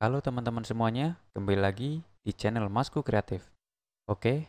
Halo teman-teman semuanya, kembali lagi di channel Masku Kreatif. Oke,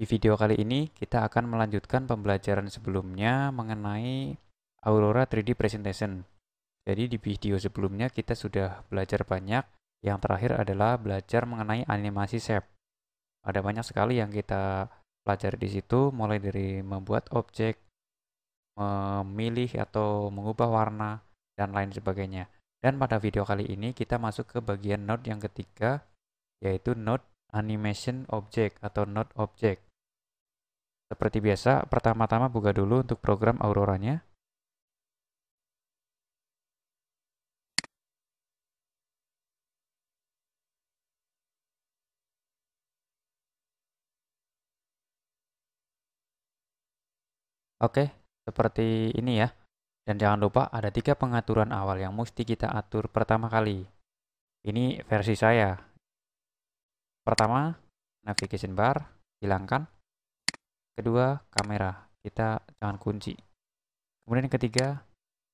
di video kali ini kita akan melanjutkan pembelajaran sebelumnya mengenai Aurora 3D Presentation. Jadi di video sebelumnya kita sudah belajar banyak, yang terakhir adalah belajar mengenai animasi shape. Ada banyak sekali yang kita pelajari di situ, mulai dari membuat objek, memilih atau mengubah warna, dan lain sebagainya. Dan pada video kali ini kita masuk ke bagian node yang ketiga yaitu node animation object atau node object. Seperti biasa, pertama-tama buka dulu untuk program Auroranya. Oke, seperti ini ya. Dan jangan lupa ada tiga pengaturan awal yang mesti kita atur pertama kali. Ini versi saya. Pertama, navigation bar, hilangkan. Kedua, kamera, kita jangan kunci. Kemudian yang ketiga,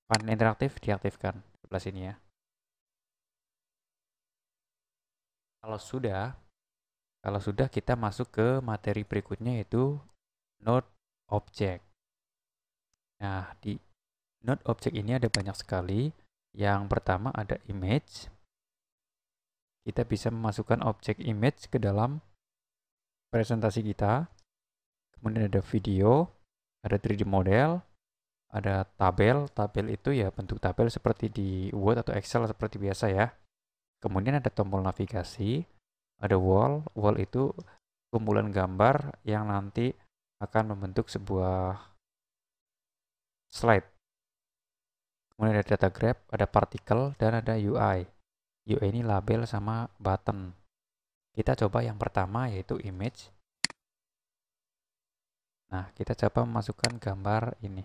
panel interaktif diaktifkan sebelah sini ya. Kalau sudah, kalau sudah kita masuk ke materi berikutnya yaitu node object. Nah, di Node objek ini ada banyak sekali. Yang pertama ada image. Kita bisa memasukkan objek image ke dalam presentasi kita. Kemudian ada video, ada 3D model, ada tabel. Tabel itu ya bentuk tabel seperti di Word atau Excel seperti biasa ya. Kemudian ada tombol navigasi, ada wall. Wall itu kumpulan gambar yang nanti akan membentuk sebuah slide. Kemudian ada data grab, ada partikel, dan ada UI. UI ini label sama button. Kita coba yang pertama yaitu image. Nah, kita coba memasukkan gambar ini.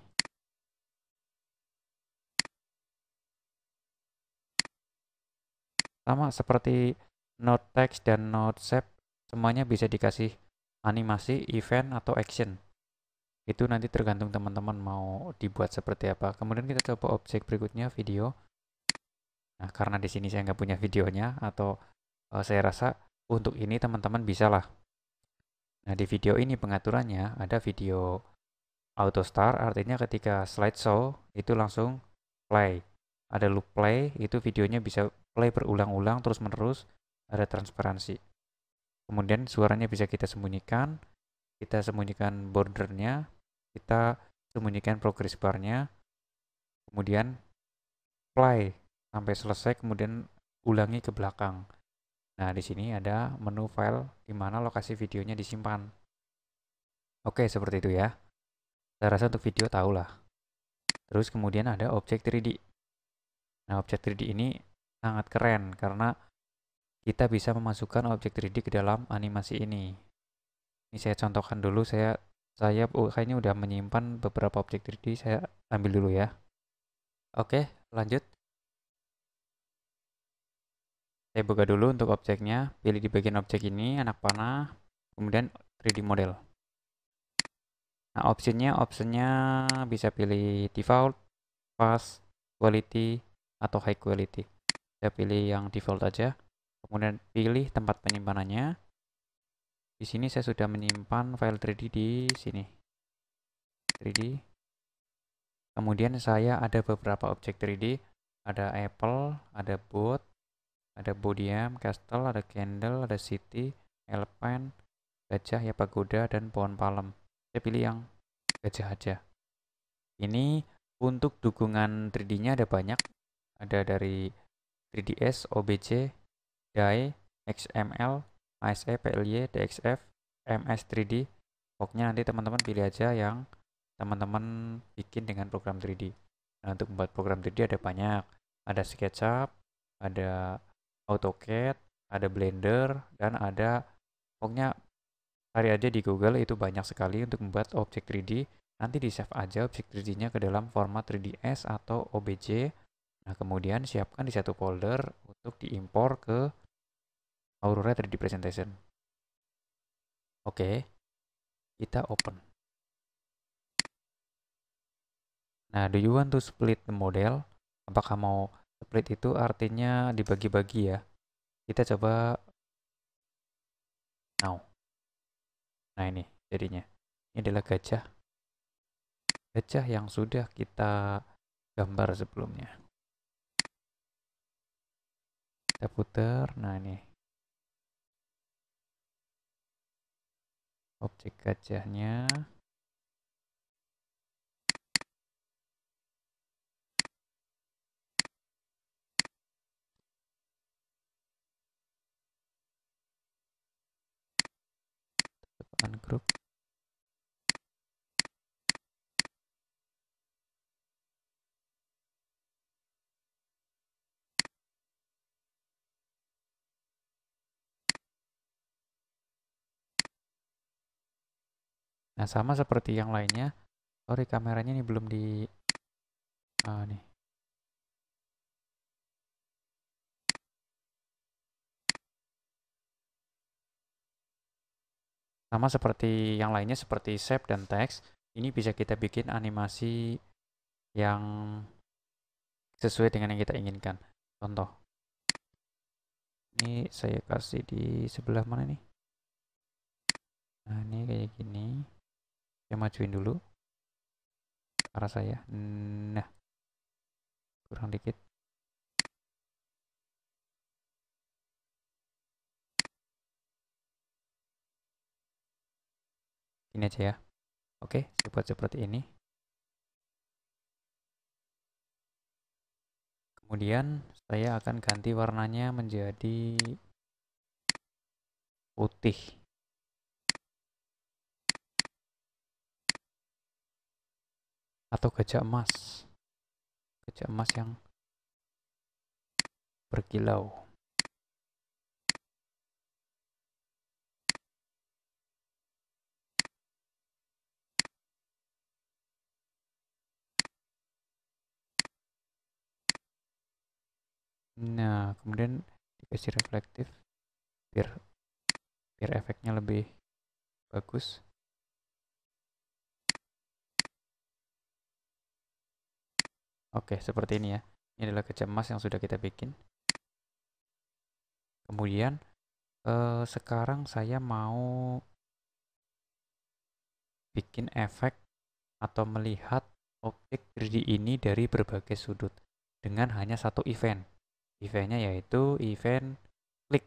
Sama seperti note text dan note shape, semuanya bisa dikasih animasi, event, atau action. Itu nanti tergantung teman-teman mau dibuat seperti apa. Kemudian kita coba objek berikutnya, video. Nah, karena di sini saya nggak punya videonya, atau uh, saya rasa untuk ini teman-teman bisa lah. Nah, di video ini pengaturannya ada video auto start, artinya ketika slide show itu langsung play. Ada loop play, itu videonya bisa play berulang-ulang terus-menerus, ada transparansi. Kemudian suaranya bisa kita sembunyikan, kita sembunyikan bordernya, kita sembunyikan progress barnya kemudian play sampai selesai kemudian ulangi ke belakang nah di sini ada menu file di mana lokasi videonya disimpan oke seperti itu ya saya rasa untuk video tahulah terus kemudian ada objek 3D nah objek 3D ini sangat keren karena kita bisa memasukkan objek 3D ke dalam animasi ini ini saya contohkan dulu saya saya kayaknya udah menyimpan beberapa objek 3D saya ambil dulu ya oke lanjut saya buka dulu untuk objeknya pilih di bagian objek ini anak panah kemudian 3D model nah optionnya optionnya bisa pilih default fast quality atau high quality saya pilih yang default aja kemudian pilih tempat penyimpanannya di sini saya sudah menyimpan file 3D di sini. 3D. Kemudian saya ada beberapa objek 3D, ada apple, ada boot ada bodiam, castle, ada candle, ada city, elephant, gajah ya pagoda dan pohon palem. Saya pilih yang gajah aja. Ini untuk dukungan 3D-nya ada banyak. Ada dari 3DS, OBJ, DAI, XML, ASE, PLY, DXF, MS3D. Pokoknya nanti teman-teman pilih aja yang teman-teman bikin dengan program 3D. Nah, untuk membuat program 3D ada banyak. Ada SketchUp, ada AutoCAD, ada Blender, dan ada pokoknya cari aja di Google itu banyak sekali untuk membuat objek 3D. Nanti di save aja objek 3D-nya ke dalam format 3ds atau OBJ. Nah, kemudian siapkan di satu folder untuk diimpor ke Aurora 3D Presentation. Oke, okay. kita open. Nah, do you want to split the model? Apakah mau split itu artinya dibagi-bagi ya? Kita coba now. Nah, ini jadinya. Ini adalah gajah. Gajah yang sudah kita gambar sebelumnya. Kita putar, nah ini objek gajahnya depan grup Nah, sama seperti yang lainnya. Sorry, kameranya ini belum di... Ah, nih. Sama seperti yang lainnya, seperti shape dan text, ini bisa kita bikin animasi yang sesuai dengan yang kita inginkan. Contoh. Ini saya kasih di sebelah mana nih? Nah, ini kayak gini saya majuin dulu arah saya nah kurang dikit ini aja ya oke saya buat seperti ini kemudian saya akan ganti warnanya menjadi putih atau gajah emas gajah emas yang berkilau Nah, kemudian dikasih reflektif biar biar efeknya lebih bagus. Oke, seperti ini ya. Ini adalah kecemas yang sudah kita bikin. Kemudian, eh, sekarang saya mau bikin efek atau melihat objek 3D ini dari berbagai sudut dengan hanya satu event. Eventnya yaitu event klik.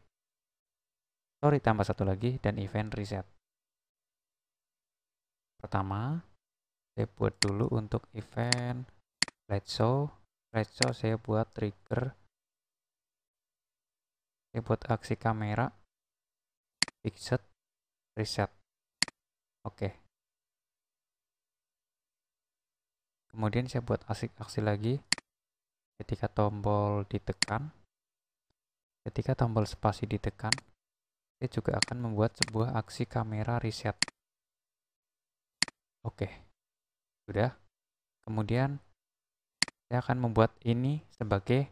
Sorry, tambah satu lagi, dan event reset. Pertama, saya buat dulu untuk event red slideshow saya buat trigger saya buat aksi kamera fixed reset oke kemudian saya buat aksi-aksi lagi ketika tombol ditekan ketika tombol spasi ditekan saya juga akan membuat sebuah aksi kamera reset oke sudah kemudian saya akan membuat ini sebagai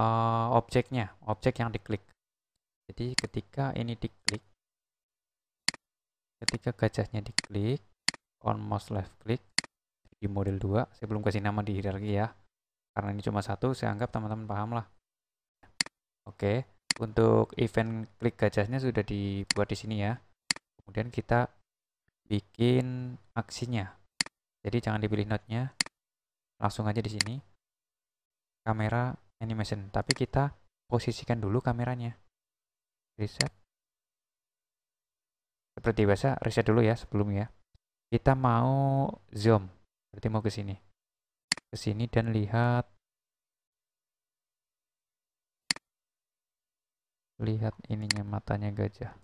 uh, objeknya, objek yang diklik. Jadi ketika ini diklik, ketika gajahnya diklik, on mouse left click, di model 2, saya belum kasih nama di hierarki ya, karena ini cuma satu, saya anggap teman-teman paham lah. Oke, untuk event klik gajahnya sudah dibuat di sini ya. Kemudian kita bikin aksinya. Jadi jangan dipilih node-nya, langsung aja di sini kamera animation tapi kita posisikan dulu kameranya reset seperti biasa reset dulu ya sebelum ya kita mau zoom berarti mau ke sini ke sini dan lihat lihat ininya matanya gajah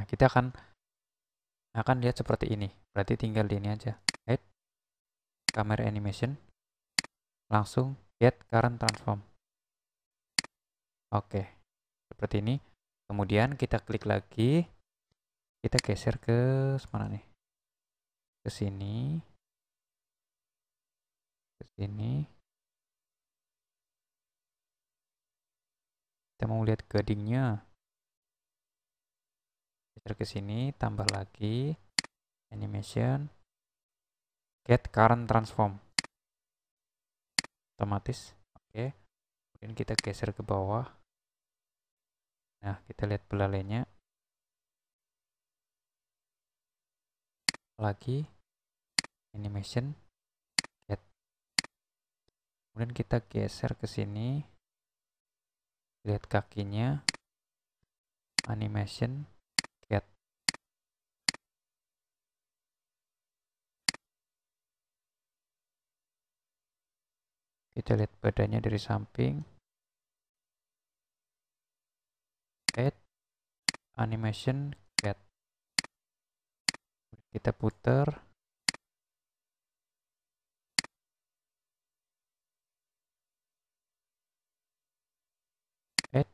nah kita akan akan lihat seperti ini berarti tinggal di ini aja kamera animation langsung get current transform oke seperti ini kemudian kita klik lagi kita geser ke mana nih ke sini ke sini kita mau lihat gadingnya geser ke sini tambah lagi animation get current transform otomatis oke okay. kemudian kita geser ke bawah nah kita lihat belalainya lagi animation get kemudian kita geser ke sini lihat kakinya animation kita lihat badannya dari samping add animation cat kita putar create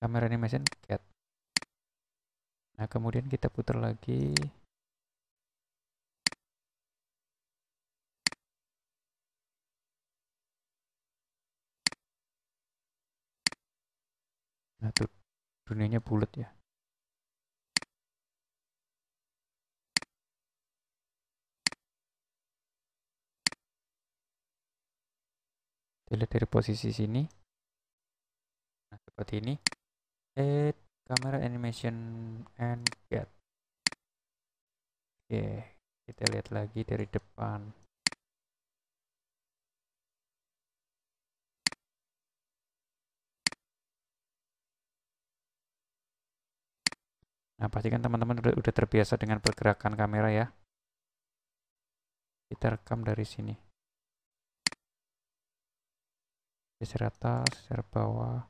camera animation cat nah kemudian kita putar lagi Nah, tuh dunianya bulat ya. Dilihat dari posisi sini. Nah, seperti ini. Eh, kamera animation and get. Oke, kita lihat lagi dari depan. Nah, pastikan teman-teman udah, udah terbiasa dengan pergerakan kamera ya. Kita rekam dari sini. Geser atas, geser bawah.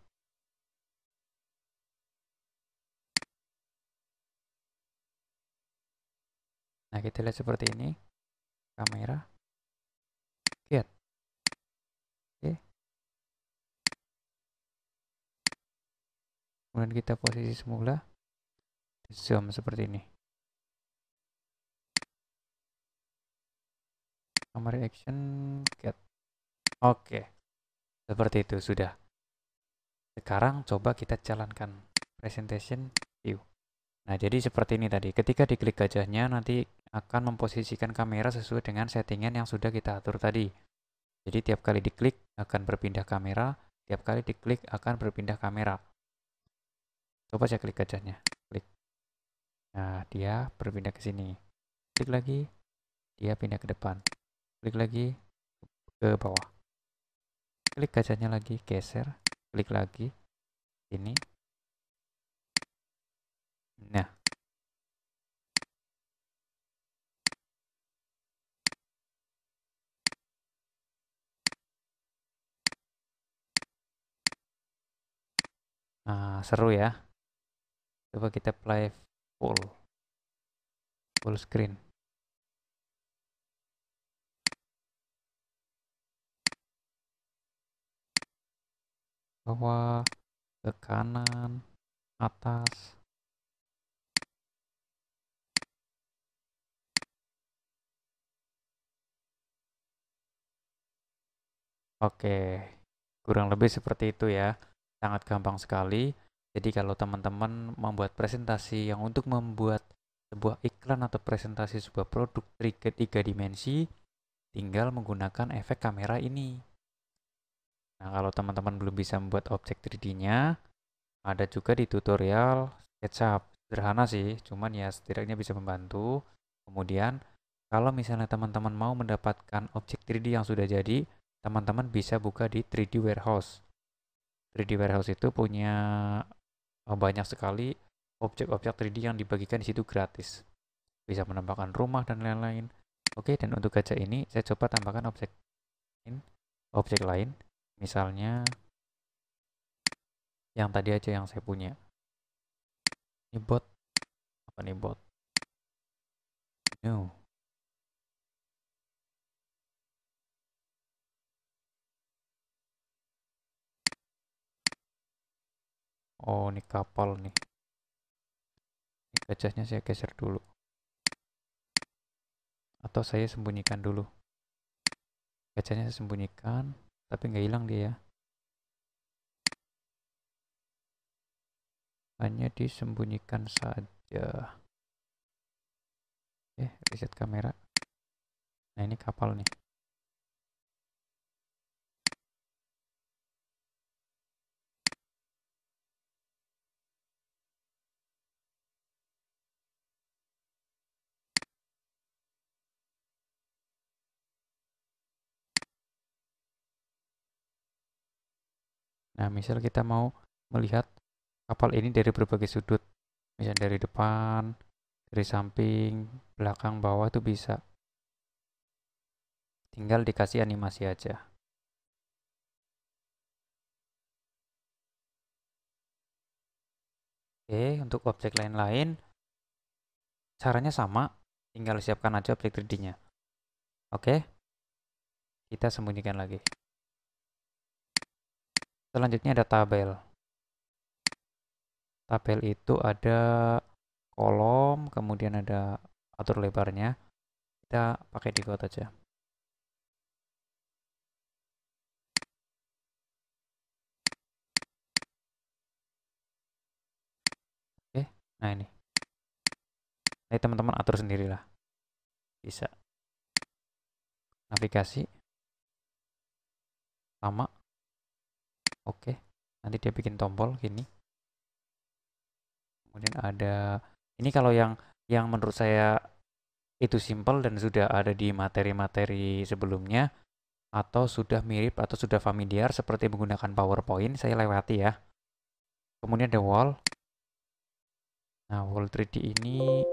Nah, kita lihat seperti ini. Kamera. Get. Oke. Kemudian kita posisi semula zoom seperti ini nomor reaction get oke seperti itu sudah sekarang coba kita jalankan presentation view nah jadi seperti ini tadi ketika diklik gajahnya nanti akan memposisikan kamera sesuai dengan settingan yang sudah kita atur tadi jadi tiap kali diklik akan berpindah kamera tiap kali diklik akan berpindah kamera coba saya klik gajahnya Nah, dia berpindah ke sini. Klik lagi, dia pindah ke depan. Klik lagi, ke bawah. Klik gajahnya lagi, geser. Klik lagi, ini Nah. Nah, seru ya. Coba kita play full full screen bawah ke kanan atas Oke, kurang lebih seperti itu ya. Sangat gampang sekali. Jadi kalau teman-teman membuat presentasi yang untuk membuat sebuah iklan atau presentasi sebuah produk ketiga dimensi, tinggal menggunakan efek kamera ini. Nah, kalau teman-teman belum bisa membuat objek 3D-nya, ada juga di tutorial SketchUp. Sederhana sih, cuman ya setidaknya bisa membantu. Kemudian, kalau misalnya teman-teman mau mendapatkan objek 3D yang sudah jadi, teman-teman bisa buka di 3D Warehouse. 3D Warehouse itu punya Oh, banyak sekali objek-objek 3D yang dibagikan di situ gratis. Bisa menambahkan rumah dan lain-lain. Oke, dan untuk gajah ini saya coba tambahkan objek lain, objek lain. Misalnya yang tadi aja yang saya punya. Ini bot. Apa nih bot? No. oh ini kapal nih ini gajahnya saya geser dulu atau saya sembunyikan dulu gajahnya saya sembunyikan tapi nggak hilang dia ya hanya disembunyikan saja eh reset kamera nah ini kapal nih Nah, misal kita mau melihat kapal ini dari berbagai sudut. Misal dari depan, dari samping, belakang, bawah itu bisa. Tinggal dikasih animasi aja. Oke, untuk objek lain-lain, caranya sama, tinggal siapkan aja objek 3D-nya. Oke, kita sembunyikan lagi. Selanjutnya ada tabel. Tabel itu ada kolom, kemudian ada atur lebarnya. Kita pakai di God aja. Oke, nah ini. Nah, teman-teman atur sendirilah. Bisa. Navigasi. Sama oke nanti dia bikin tombol gini kemudian ada ini kalau yang yang menurut saya itu simple dan sudah ada di materi-materi sebelumnya atau sudah mirip atau sudah familiar seperti menggunakan PowerPoint saya lewati ya kemudian ada wall nah wall 3D ini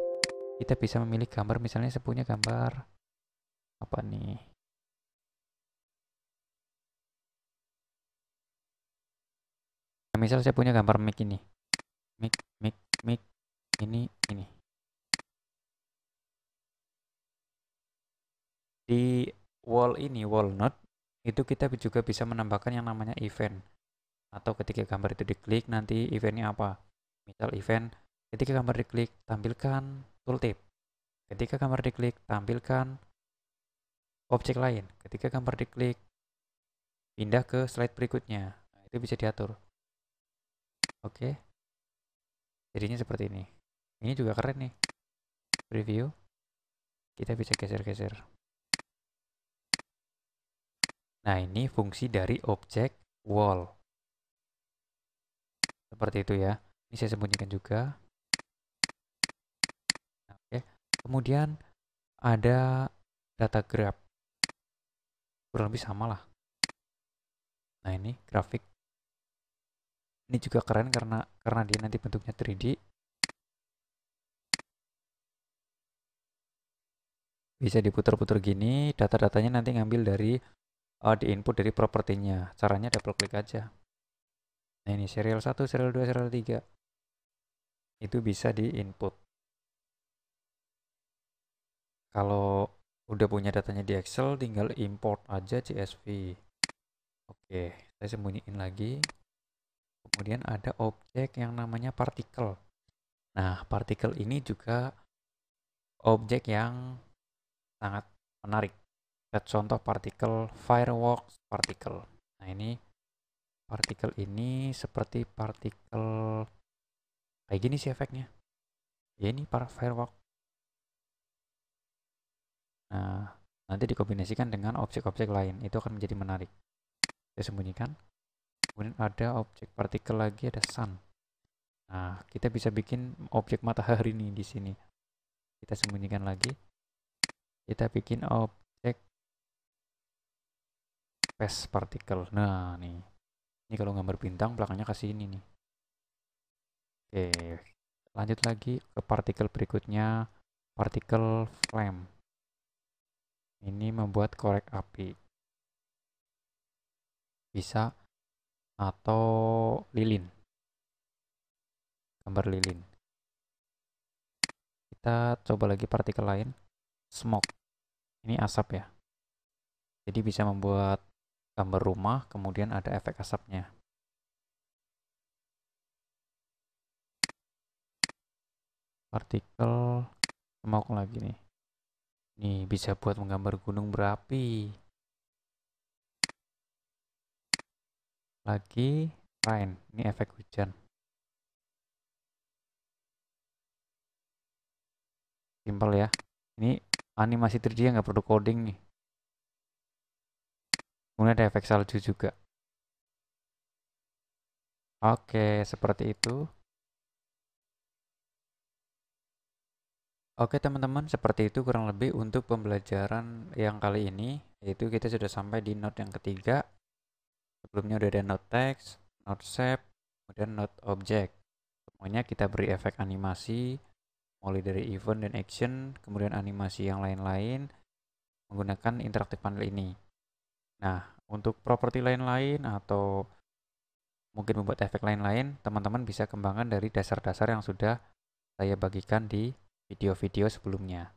kita bisa memilih gambar misalnya sepunya gambar apa nih misal saya punya gambar mic ini mic mic mic ini ini di wall ini wall node itu kita juga bisa menambahkan yang namanya event atau ketika gambar itu diklik nanti eventnya apa misal event ketika gambar diklik tampilkan tooltip ketika gambar diklik tampilkan objek lain ketika gambar diklik pindah ke slide berikutnya nah, itu bisa diatur Oke. Jadinya seperti ini. Ini juga keren nih. Preview. Kita bisa geser-geser. Nah, ini fungsi dari objek wall. Seperti itu ya. Ini saya sembunyikan juga. Nah, oke. Okay. Kemudian ada data grab. Kurang lebih sama lah. Nah, ini grafik ini juga keren karena karena dia nanti bentuknya 3D. Bisa diputar-putar gini, data-datanya nanti ngambil dari uh, di input dari propertinya. Caranya double klik aja. Nah ini serial 1, serial 2, serial 3. Itu bisa di input. Kalau udah punya datanya di Excel, tinggal import aja CSV. Oke, saya sembunyiin lagi. Kemudian ada objek yang namanya partikel. Nah, partikel ini juga objek yang sangat menarik. Kita contoh partikel fireworks partikel. Nah, ini partikel ini seperti partikel kayak gini sih efeknya. Ya ini para fireworks. Nah, nanti dikombinasikan dengan objek-objek lain. Itu akan menjadi menarik. Saya sembunyikan kemudian ada objek partikel lagi ada sun nah kita bisa bikin objek matahari nih di sini kita sembunyikan lagi kita bikin objek pes partikel nah nih ini kalau gambar bintang belakangnya kasih ini nih oke lanjut lagi ke partikel berikutnya partikel flame ini membuat korek api bisa atau lilin gambar lilin kita coba lagi partikel lain smoke ini asap ya jadi bisa membuat gambar rumah kemudian ada efek asapnya partikel smoke lagi nih ini bisa buat menggambar gunung berapi lagi rain ini efek hujan simple ya ini animasi 3D yang nggak perlu coding nih kemudian ada efek salju juga oke seperti itu Oke teman-teman, seperti itu kurang lebih untuk pembelajaran yang kali ini, yaitu kita sudah sampai di note yang ketiga, Sebelumnya udah ada node text, node shape, kemudian node object. Semuanya kita beri efek animasi, mulai dari event dan action, kemudian animasi yang lain-lain, menggunakan Interactive panel ini. Nah, untuk properti lain-lain atau mungkin membuat efek lain-lain, teman-teman bisa kembangkan dari dasar-dasar yang sudah saya bagikan di video-video sebelumnya.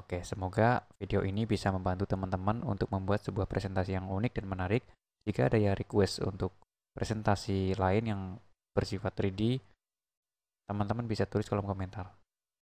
Oke, semoga video ini bisa membantu teman-teman untuk membuat sebuah presentasi yang unik dan menarik jika ada ya request untuk presentasi lain yang bersifat 3D, teman-teman bisa tulis kolom komentar.